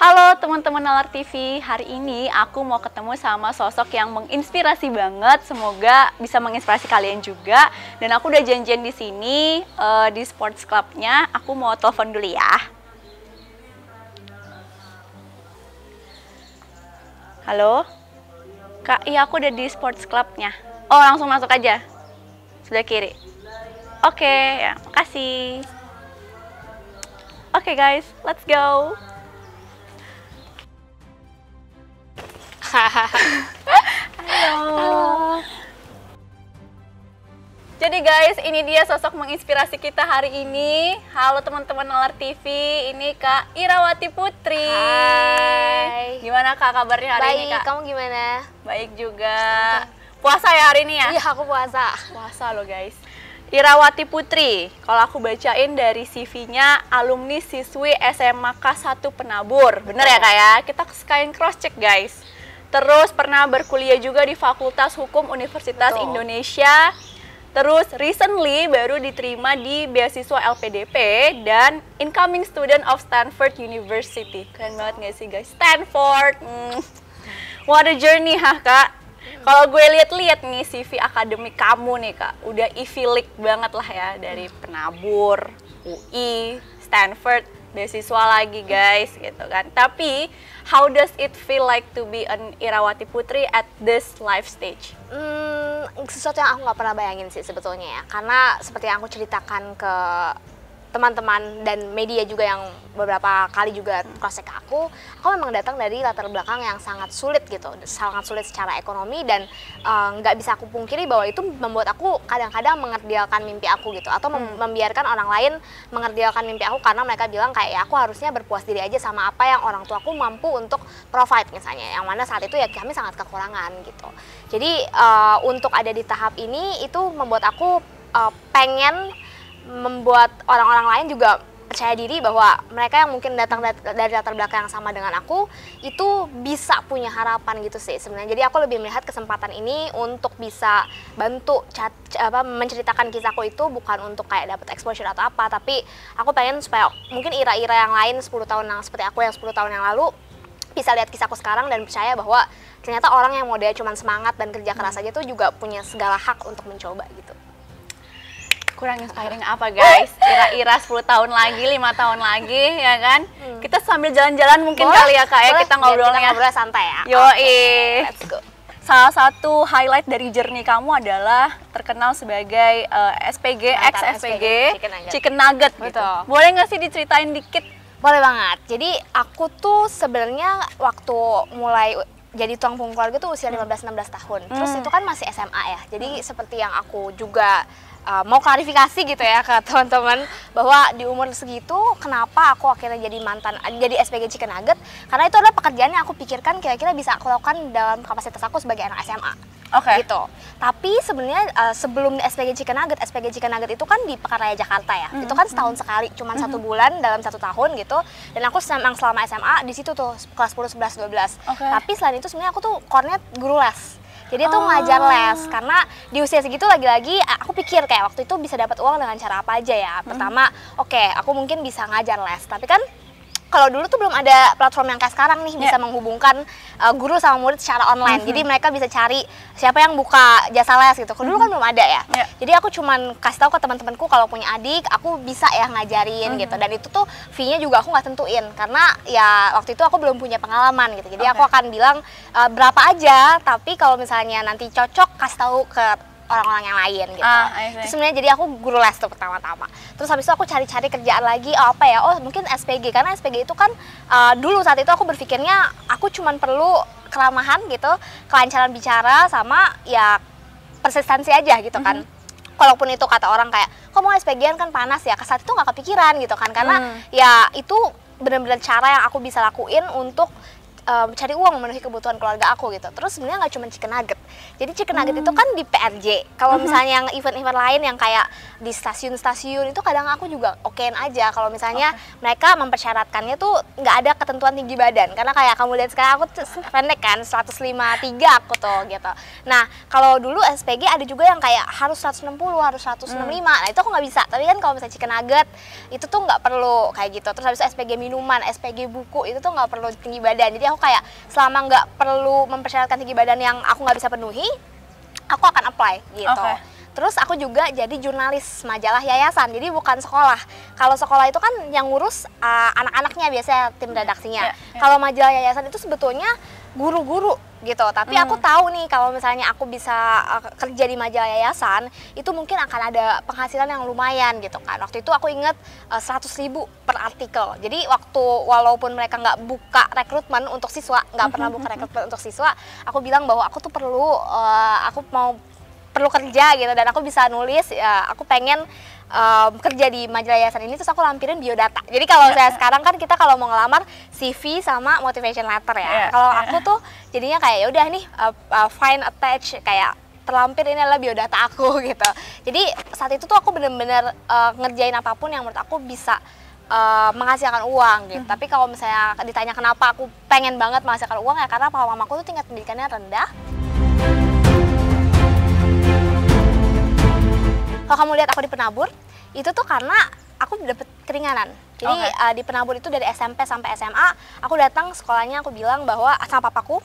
Halo teman-teman Nalar TV, hari ini aku mau ketemu sama sosok yang menginspirasi banget. Semoga bisa menginspirasi kalian juga. Dan aku udah janjian di sini uh, di Sports Clubnya. Aku mau telepon dulu ya. Halo, Kak, iya aku udah di Sports Clubnya. Oh langsung masuk aja, sudah kiri. Oke, okay, ya, makasih. Oke okay, guys, let's go. Halo. Jadi guys, ini dia sosok menginspirasi kita hari ini. Halo teman-teman Nalar TV, ini Kak Irawati Putri. Hai. Gimana Kak kabarnya hari Baik, ini Kak? Baik, kamu gimana? Baik juga. Puasa ya hari ini ya? Iya, aku puasa. Puasa loh guys. Irawati Putri, kalau aku bacain dari CV-nya alumni siswi SMA K1 Penabur. Bener ya, Betul. ya kak ya? Kita sekalian cross check guys. Terus pernah berkuliah juga di Fakultas Hukum Universitas Betul. Indonesia. Terus recently baru diterima di beasiswa LPDP dan incoming student of Stanford University. Keren banget gak sih guys? Stanford. Hmm. What a journey ha kak. Kalau gue lihat-lihat nih CV akademik kamu nih kak, udah evilik banget lah ya dari penabur, UI, Stanford, beasiswa lagi guys gitu kan. Tapi how does it feel like to be an Irawati Putri at this life stage? Hmm, sesuatu yang aku nggak pernah bayangin sih sebetulnya ya, karena seperti yang aku ceritakan ke teman-teman dan media juga yang beberapa kali juga cross check aku, aku memang datang dari latar belakang yang sangat sulit gitu, sangat sulit secara ekonomi dan eh, nggak uh, bisa aku pungkiri bahwa itu membuat aku kadang-kadang mengerdialkan mimpi aku gitu atau mem hmm. membiarkan orang lain mengerdialkan mimpi aku karena mereka bilang kayak ya aku harusnya berpuas diri aja sama apa yang orang tua aku mampu untuk provide misalnya, yang mana saat itu ya kami sangat kekurangan gitu. Jadi uh, untuk ada di tahap ini itu membuat aku uh, pengen membuat orang-orang lain juga percaya diri bahwa mereka yang mungkin datang dari latar belakang yang sama dengan aku itu bisa punya harapan gitu sih sebenarnya. Jadi aku lebih melihat kesempatan ini untuk bisa bantu cat, apa, menceritakan kisahku itu bukan untuk kayak dapat exposure atau apa, tapi aku pengen supaya mungkin ira-ira yang lain 10 tahun yang seperti aku yang 10 tahun yang lalu bisa lihat kisahku sekarang dan percaya bahwa ternyata orang yang model cuma semangat dan kerja keras hmm. aja tuh juga punya segala hak untuk mencoba gitu kurang inspiring apa guys? Ira-ira 10 tahun lagi, lima tahun lagi, ya kan? Hmm. Kita sambil jalan-jalan mungkin boleh, kali ya kak ya kita ngobrol ya. ngobrol santai ya. Yoi. Okay, let's go. Salah satu highlight dari journey kamu adalah terkenal sebagai uh, eh, SPG, Mantap, ex SPG, Chicken Nugget, chicken nugget gitu. Betul. gitu. Boleh nggak sih diceritain dikit boleh banget. Jadi aku tuh sebenarnya waktu mulai jadi tuang punggung keluarga tuh usia 15-16 tahun. Terus hmm. itu kan masih SMA ya. Jadi hmm. seperti yang aku juga uh, mau klarifikasi gitu ya ke teman-teman bahwa di umur segitu kenapa aku akhirnya jadi mantan jadi SPG Chicken Nugget karena itu adalah pekerjaan yang aku pikirkan kira-kira bisa aku lakukan dalam kapasitas aku sebagai anak SMA. Oke. Okay. Gitu. Tapi sebenarnya uh, sebelum SPG Chicken Nugget, SPG Chicken Nugget itu kan di Pekan Raya Jakarta ya. Mm -hmm. Itu kan setahun mm -hmm. sekali, cuma mm -hmm. satu mm-hmm. bulan dalam satu tahun gitu. Dan aku senang selama SMA di situ tuh kelas 10, 11, 12. Okay. Tapi selain itu sebenarnya aku tuh kornet guru les. Jadi itu oh. ngajar les karena di usia segitu lagi-lagi aku pikir kayak waktu itu bisa dapat uang dengan cara apa aja ya. Mm-hmm. Pertama, oke, okay, aku mungkin bisa ngajar les, tapi kan kalau dulu tuh belum ada platform yang kayak sekarang nih yeah. bisa ya. menghubungkan uh, guru sama murid secara online. Mm -hmm. Jadi mereka bisa cari siapa yang buka jasa les gitu. Kalau mm -hmm. dulu kan belum ada ya. Yeah. Jadi aku cuman kasih tahu ke teman-temanku kalau punya adik, aku bisa ya ngajarin mm -hmm. gitu. Dan itu tuh fee-nya juga aku nggak tentuin karena ya waktu itu aku belum punya pengalaman gitu. Jadi okay. aku akan bilang uh, berapa aja, tapi kalau misalnya nanti cocok kasih tahu ke orang-orang yang lain gitu. Ah, Terus sebenarnya jadi aku guru les tuh pertama-tama. Terus habis itu aku cari-cari kerjaan lagi oh, apa ya? Oh, mungkin SPG karena SPG itu kan uh, dulu saat itu aku berpikirnya aku cuman perlu keramahan gitu, kelancaran bicara sama ya persistensi aja gitu kan. Mm -hmm walaupun itu kata orang kayak kok mau spg kan panas ya saat itu nggak kepikiran gitu kan karena hmm. ya itu benar-benar cara yang aku bisa lakuin untuk um, cari uang memenuhi kebutuhan keluarga aku gitu. Terus sebenarnya nggak cuma chicken nugget. Jadi chicken nugget hmm. itu kan di PRJ. Kalau hmm. misalnya yang event-event lain yang kayak di stasiun-stasiun itu kadang aku juga okein aja. Kalau misalnya okay. mereka mempersyaratkannya tuh nggak ada ketentuan tinggi badan. Karena kayak kamu lihat sekarang aku pendek kan 153 aku tuh gitu. Nah kalau dulu SPG ada juga yang kayak harus 160, harus 165. Hmm. Nah itu aku nggak bisa. Tapi kan kalau misalnya chicken nugget itu tuh nggak perlu kayak gitu. Terus habis SPG minuman, SPG buku itu tuh nggak perlu tinggi badan. Jadi aku kayak selama nggak perlu mempersyaratkan tinggi badan yang aku nggak bisa penuhi aku akan apply gitu okay. Terus aku juga jadi jurnalis majalah yayasan, jadi bukan sekolah. Kalau sekolah itu kan yang ngurus uh, anak-anaknya biasanya tim redaksinya. Yeah, yeah. Kalau majalah yayasan itu sebetulnya guru-guru gitu. Tapi mm. aku hmm. tahu nih kalau misalnya aku bisa uh, kerja di majalah yayasan, itu mungkin akan ada penghasilan yang lumayan gitu kan. Waktu itu aku inget uh, 100 ribu per artikel. Jadi waktu walaupun mereka nggak buka rekrutmen untuk siswa, nggak pernah buka rekrutmen untuk siswa, aku bilang bahwa aku tuh perlu, uh, aku mau perlu kerja gitu dan aku bisa nulis ya, aku pengen um, kerja di majalah yayasan ini terus aku lampirin biodata. Jadi kalau saya sekarang kan kita kalau mau ngelamar CV sama motivation letter ya. Yeah, kalau aku tuh jadinya kayak ya udah nih uh, uh, fine attach kayak terlampir ini adalah biodata aku gitu. Jadi saat itu tuh aku bener-bener uh, ngerjain apapun yang menurut aku bisa uh, menghasilkan uang gitu. Hmm. Tapi kalau misalnya ditanya kenapa aku pengen banget menghasilkan uang ya karena papa aku tuh tingkat pendidikannya rendah. kamu lihat aku di penabur, itu tuh karena aku dapet keringanan. Jadi okay. uh, eh, di penabur itu dari SMP sampai SMA, aku datang sekolahnya aku bilang bahwa sama papaku,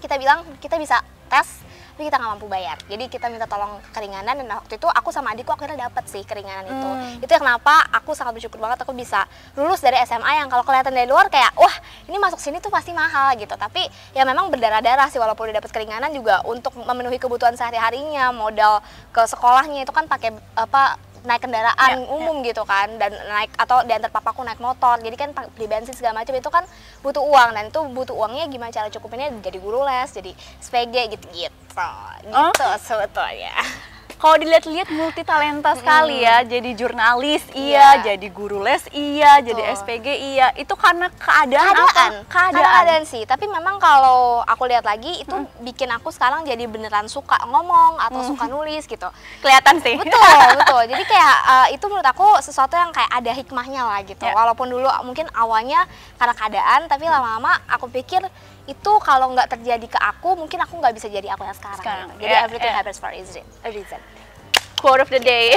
kita bilang kita bisa tes tapi kita nggak mampu bayar jadi kita minta tolong keringanan dan waktu itu aku sama adikku akhirnya dapat sih keringanan itu hmm. itu yang kenapa aku sangat bersyukur banget aku bisa lulus dari SMA yang kalau kelihatan dari luar kayak wah ini masuk sini tuh pasti mahal gitu tapi ya memang berdarah-darah sih walaupun udah dapat keringanan juga untuk memenuhi kebutuhan sehari-harinya modal ke sekolahnya itu kan pakai apa naik kendaraan yeah, ya. umum yeah. gitu kan dan naik atau diantar papaku naik motor jadi kan beli bensin segala macam itu kan butuh uang dan itu butuh uangnya gimana cara cukupinnya jadi guru les jadi SPG gitu gitu gitu oh. sebetulnya kalau dilihat-lihat multi talenta sekali ya. Jadi jurnalis iya, yeah. jadi guru les iya, Betul. jadi SPG iya. Itu karena keadaan, keadaan. apa? Keadaan. keadaan sih. Tapi memang kalau aku lihat lagi itu hmm. bikin aku sekarang jadi beneran suka ngomong atau hmm. suka nulis gitu. Kelihatan sih. Betul, betul. Jadi kayak uh, itu menurut aku sesuatu yang kayak ada hikmahnya lah gitu. Yeah. Walaupun dulu mungkin awalnya karena keadaan, tapi lama-lama aku pikir itu kalau nggak terjadi ke aku mungkin aku nggak bisa jadi aku yang sekarang, sekarang. Gitu. jadi yeah, everything yeah. happens for a reason quote of the day.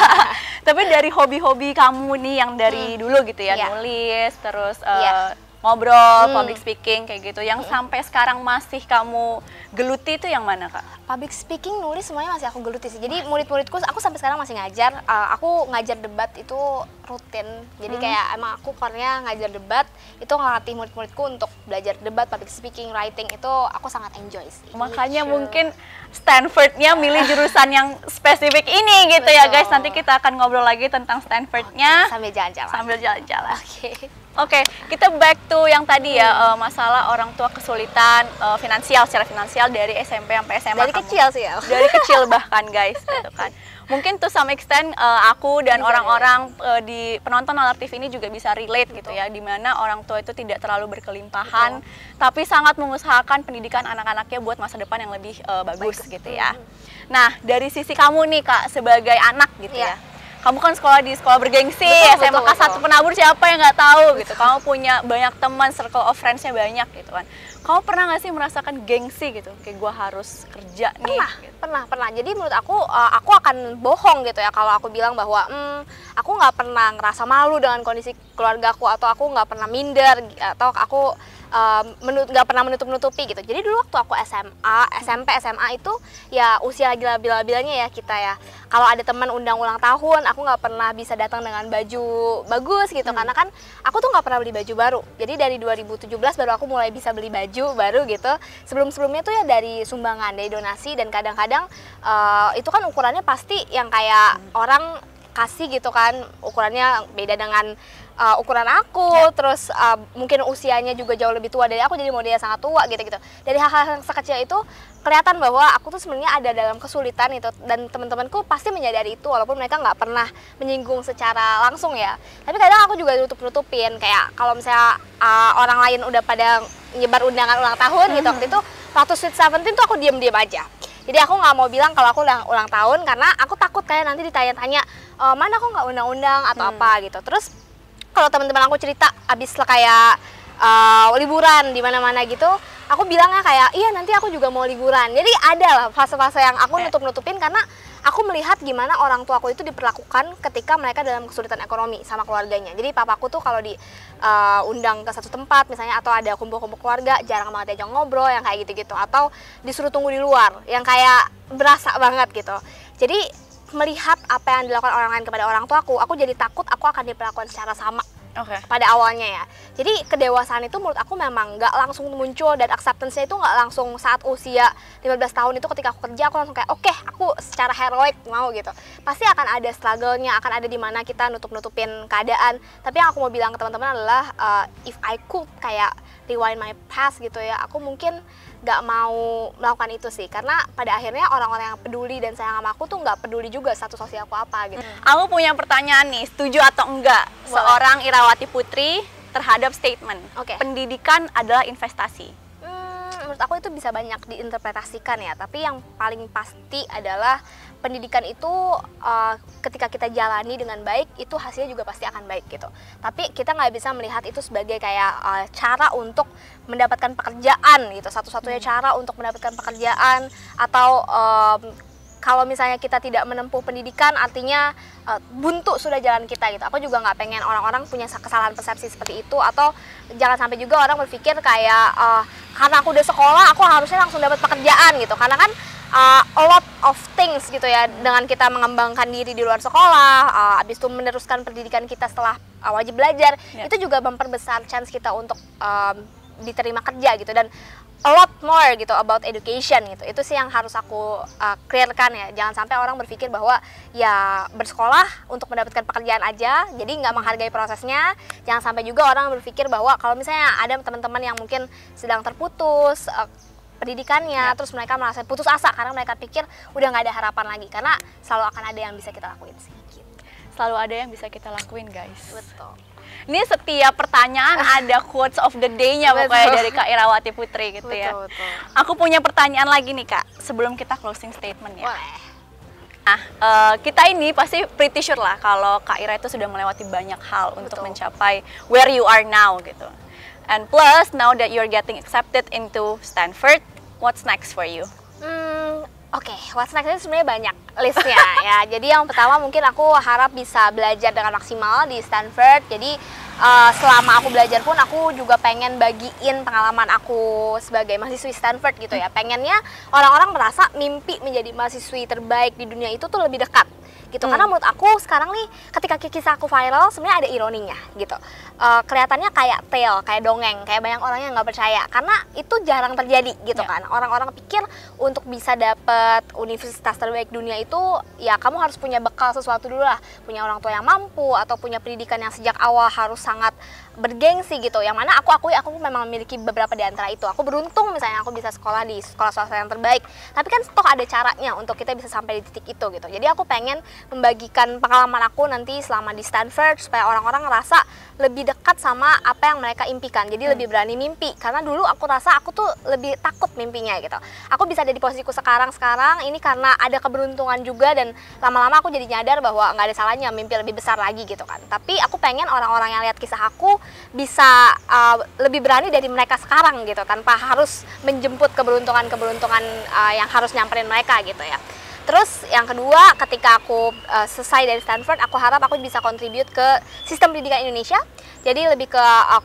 Tapi dari hobi-hobi kamu nih yang dari hmm. dulu gitu ya, yeah. nulis terus uh, iya. eh, yeah ngobrol, hmm. public speaking kayak gitu. Yang hmm. sampai sekarang masih kamu geluti itu yang mana, Kak? Public speaking nulis semuanya masih aku geluti sih. Jadi murid-muridku aku sampai sekarang masih ngajar. Uh, aku ngajar debat itu rutin. Jadi hmm. kayak emang aku kornya ngajar debat itu ngelatih murid-muridku untuk belajar debat, public speaking, writing itu aku sangat enjoy sih. Makanya gitu. mungkin Stanfordnya milih jurusan yang spesifik ini gitu Betul. ya guys. Nanti kita akan ngobrol lagi tentang Stanfordnya. Sambil jalan-jalan. Sambil jalan-jalan. Oke. Okay. Oke, okay, kita back to yang tadi ya hmm. uh, masalah orang tua kesulitan uh, finansial secara finansial dari SMP sampai SMA. Dari kamu. kecil sih ya. Dari kecil bahkan guys, gitu kan. Mungkin tuh some extent uh, aku dan ya. orang-orang uh, di penonton alert TV ini juga bisa relate gitu Betul. gitu ya, di mana orang tua itu tidak terlalu berkelimpahan, Betul. tapi sangat mengusahakan pendidikan anak-anaknya buat masa depan yang lebih uh, bagus Baik. gitu ya. Nah dari sisi kamu nih kak sebagai anak gitu iya. ya. ya kamu kan sekolah di sekolah bergengsi betul, SMA betul, satu penabur siapa yang nggak tahu betul. gitu kamu punya banyak teman circle of friendsnya banyak gitu kan kamu pernah nggak sih merasakan gengsi gitu kayak gue harus kerja pernah, nih gitu. pernah pernah jadi menurut aku uh, aku akan bohong gitu ya kalau aku bilang bahwa mm, aku nggak pernah ngerasa malu dengan kondisi keluarga aku atau aku nggak pernah minder atau aku Eh, nggak pernah menutup nutupi gitu jadi dulu waktu aku SMA SMP SMA itu ya usia lagi labil labilnya ya kita ya kalau ada teman undang ulang tahun aku nggak pernah bisa datang dengan baju bagus gitu hmm. karena kan aku tuh nggak pernah beli baju baru jadi dari 2017 baru aku mulai bisa beli baju baru gitu sebelum sebelumnya tuh ya dari sumbangan dari donasi dan kadang-kadang uh, itu kan ukurannya pasti yang kayak hmm. orang kasih gitu kan ukurannya beda dengan uh, ukuran aku, yeah. terus uh, mungkin usianya juga jauh lebih tua dari aku, jadi modelnya dia sangat tua gitu-gitu. Dari hal-hal yang sekecil itu kelihatan bahwa aku tuh sebenarnya ada dalam kesulitan itu dan teman-temanku pasti menyadari itu walaupun mereka nggak pernah menyinggung secara langsung ya. Tapi kadang aku juga nutup-nutupin kayak kalau misalnya uh, orang lain udah pada nyebar undangan ulang tahun gitu waktu hmm. itu waktu Sweet Seventeen tuh aku diem-diem aja jadi aku nggak mau bilang kalau aku ulang, ulang tahun karena aku takut kayak nanti ditanya-tanya e, mana aku nggak undang-undang atau hmm. apa gitu terus kalau teman-teman aku cerita abis lah kayak uh, liburan di mana-mana gitu aku bilangnya kayak iya nanti aku juga mau liburan jadi ada lah fase-fase yang aku iya. nutup-nutupin karena aku melihat gimana orang tua aku itu diperlakukan ketika mereka dalam kesulitan ekonomi sama keluarganya jadi papaku tuh kalau diundang eh, uh, ke satu tempat misalnya atau ada kumpul-kumpul keluarga jarang banget diajak ngobrol yang kayak gitu-gitu atau disuruh tunggu di luar yang kayak berasa banget gitu jadi melihat apa yang dilakukan orang lain kepada orang tuaku, aku jadi takut aku akan diperlakukan secara sama. Okay. Pada awalnya ya. Jadi kedewasaan itu menurut aku memang nggak langsung muncul dan acceptance-nya itu nggak langsung saat usia 15 tahun itu ketika aku kerja aku langsung kayak oke okay, aku secara heroik mau gitu. Pasti akan ada struggle-nya, akan ada di mana kita nutup-nutupin keadaan. Tapi yang aku mau bilang ke teman-teman adalah uh, if I could kayak rewind my past gitu ya, aku mungkin nggak mau melakukan itu sih karena pada akhirnya orang-orang yang peduli dan sayang sama aku tuh nggak peduli juga status sosial aku apa gitu. Hmm. Aku punya pertanyaan nih, setuju atau enggak Boleh. seorang Irawati Putri terhadap statement okay. pendidikan adalah investasi? Hmm, menurut aku itu bisa banyak diinterpretasikan ya, tapi yang paling pasti adalah pendidikan itu uh, ketika kita jalani dengan baik itu hasilnya juga pasti akan baik gitu tapi kita nggak bisa melihat itu sebagai kayak uh, cara untuk mendapatkan pekerjaan gitu satu-satunya hmm. cara untuk mendapatkan pekerjaan atau um, kalau misalnya kita tidak menempuh pendidikan artinya uh, buntu sudah jalan kita gitu aku juga nggak pengen orang-orang punya kesalahan persepsi seperti itu atau jangan sampai juga orang berpikir kayak uh, karena aku udah sekolah aku harusnya langsung dapat pekerjaan gitu karena kan uh, a lot of things gitu ya dengan kita mengembangkan diri di luar sekolah, uh, abis itu meneruskan pendidikan kita setelah uh, wajib belajar yeah. itu juga memperbesar chance kita untuk um, diterima kerja gitu dan a lot more gitu about education gitu itu sih yang harus aku uh, clearkan ya jangan sampai orang berpikir bahwa ya bersekolah untuk mendapatkan pekerjaan aja jadi nggak hmm. menghargai prosesnya jangan sampai juga orang berpikir bahwa kalau misalnya ada teman-teman yang mungkin sedang terputus uh, pendidikannya ya. terus mereka merasa putus asa karena mereka pikir udah nggak ada harapan lagi karena selalu akan ada yang bisa kita lakuin sih selalu ada yang bisa kita lakuin guys betul ini setiap pertanyaan ada quotes of the day-nya pokoknya dari Kak Irawati Putri gitu ya. betul, ya. Betul. Aku punya pertanyaan lagi nih Kak, sebelum kita closing statement ya. Nah, uh, eh, kita ini pasti pretty sure lah kalau Kak Ira itu sudah melewati banyak hal betul. untuk mencapai where you are now gitu. And plus, now that you're getting accepted into Stanford, what's next for you? Hmm, Oke, okay, what's next ini sebenarnya banyak listnya ya. Jadi yang pertama mungkin aku harap bisa belajar dengan maksimal di Stanford. Jadi uh, selama aku belajar pun aku juga pengen bagiin pengalaman aku sebagai mahasiswi Stanford gitu ya. Pengennya orang-orang merasa mimpi menjadi mahasiswi terbaik di dunia itu tuh lebih dekat gitu hmm. karena menurut aku sekarang nih ketika kisah aku viral sebenarnya ada ironinya gitu uh, kelihatannya kayak tail kayak dongeng kayak banyak orang yang nggak percaya karena itu jarang terjadi gitu yeah. kan orang-orang pikir untuk bisa dapet universitas terbaik dunia itu ya kamu harus punya bekal sesuatu dulu lah punya orang tua yang mampu atau punya pendidikan yang sejak awal harus sangat bergengsi gitu yang mana aku akui aku memang memiliki beberapa di antara itu aku beruntung misalnya aku bisa sekolah di sekolah swasta yang terbaik tapi kan toh ada caranya untuk kita bisa sampai di titik itu gitu jadi aku pengen membagikan pengalaman aku nanti selama di Stanford supaya orang-orang ngerasa lebih dekat sama apa yang mereka impikan jadi hmm. lebih berani mimpi karena dulu aku rasa aku tuh lebih takut mimpinya gitu aku bisa ada di posisiku sekarang sekarang ini karena ada keberuntungan juga dan lama-lama aku jadi nyadar bahwa nggak ada salahnya mimpi lebih besar lagi gitu kan tapi aku pengen orang-orang yang lihat kisah aku bisa uh, lebih berani dari mereka sekarang gitu tanpa harus menjemput keberuntungan-keberuntungan uh, yang harus nyamperin mereka gitu ya. Terus yang kedua, ketika aku uh, selesai dari Stanford, aku harap aku bisa kontribut ke sistem pendidikan Indonesia. Jadi lebih ke uh,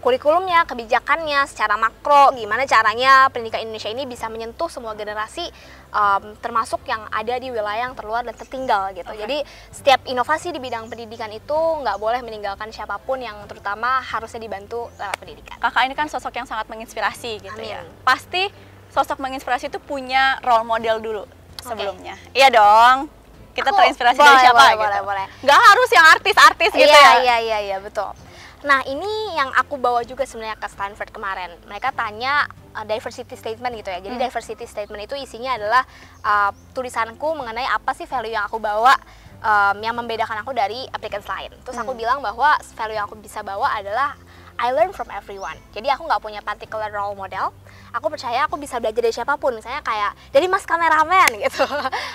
kurikulumnya, kebijakannya secara makro, gimana caranya pendidikan Indonesia ini bisa menyentuh semua generasi um, termasuk yang ada di wilayah yang terluar dan tertinggal gitu. Okay. Jadi setiap inovasi di bidang pendidikan itu nggak boleh meninggalkan siapapun yang terutama harusnya dibantu lewat pendidikan. Kakak ini kan sosok yang sangat menginspirasi gitu ya. Amin. ya. Pasti sosok menginspirasi itu punya role model dulu sebelumnya. Okay. Iya dong kita Aku, terinspirasi boleh, dari siapa boleh, gitu. Boleh, boleh. Gak harus yang artis-artis gitu iya, ya. Iya, iya, iya, betul. Nah, ini yang aku bawa juga sebenarnya ke Stanford kemarin. Mereka tanya uh, diversity statement gitu ya. Jadi hmm. diversity statement itu isinya adalah uh, tulisanku mengenai apa sih value yang aku bawa um, yang membedakan aku dari applicants lain. Terus hmm. aku bilang bahwa value yang aku bisa bawa adalah I learn from everyone. Jadi aku nggak punya particular role model. Aku percaya aku bisa belajar dari siapapun. Misalnya kayak dari mas kameramen gitu.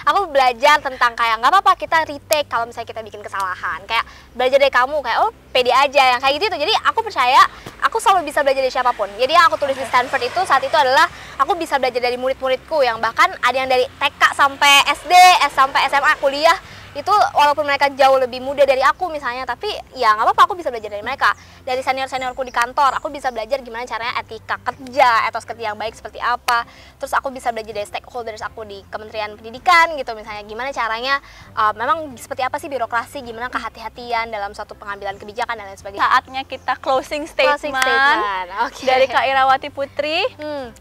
aku belajar tentang kayak nggak apa-apa kita retake kalau misalnya kita bikin kesalahan. Kayak belajar dari kamu kayak oh pede aja yang kayak gitu. Jadi aku percaya aku selalu bisa belajar dari siapapun. Jadi yang aku tulis di Stanford itu saat itu adalah aku bisa belajar dari murid-muridku yang bahkan ada yang dari TK sampai SD, S sampai SMA, kuliah itu walaupun mereka jauh lebih muda dari aku misalnya tapi ya nggak apa-apa aku bisa belajar dari mereka dari senior seniorku di kantor aku bisa belajar gimana caranya etika kerja etos kerja yang baik seperti apa terus aku bisa belajar dari stakeholders aku di kementerian pendidikan gitu misalnya gimana caranya uh, memang seperti apa sih birokrasi gimana kehati-hatian dalam suatu pengambilan kebijakan dan lain sebagainya saatnya kita closing statement, closing statement. Okay. dari Kak Irawati Putri hmm.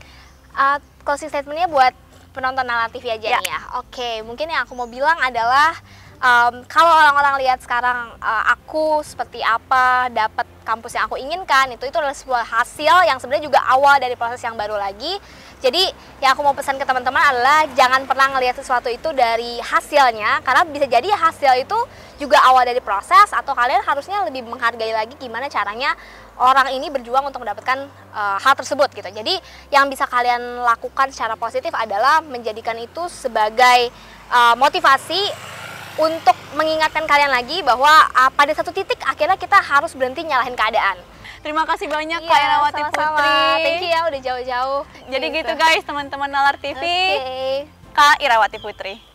uh, closing statementnya buat penonton Nala TV aja ya. nih ya. Oke, okay, mungkin yang aku mau bilang adalah um, kalau orang-orang lihat sekarang uh, aku seperti apa dapat kampus yang aku inginkan itu itu adalah sebuah hasil yang sebenarnya juga awal dari proses yang baru lagi jadi yang aku mau pesan ke teman-teman adalah jangan pernah ngelihat sesuatu itu dari hasilnya karena bisa jadi hasil itu juga awal dari proses atau kalian harusnya lebih menghargai lagi gimana caranya orang ini berjuang untuk mendapatkan uh, hal tersebut gitu jadi yang bisa kalian lakukan secara positif adalah menjadikan itu sebagai uh, motivasi untuk mengingatkan kalian lagi bahwa uh, pada satu titik akhirnya kita harus berhenti nyalahin keadaan. Terima kasih banyak iya, Kak Erawati Putri. Thank you ya udah jauh-jauh. Jadi iya, gitu, gitu guys, teman-teman Nalar TV. Okay. Kak Irawati Putri.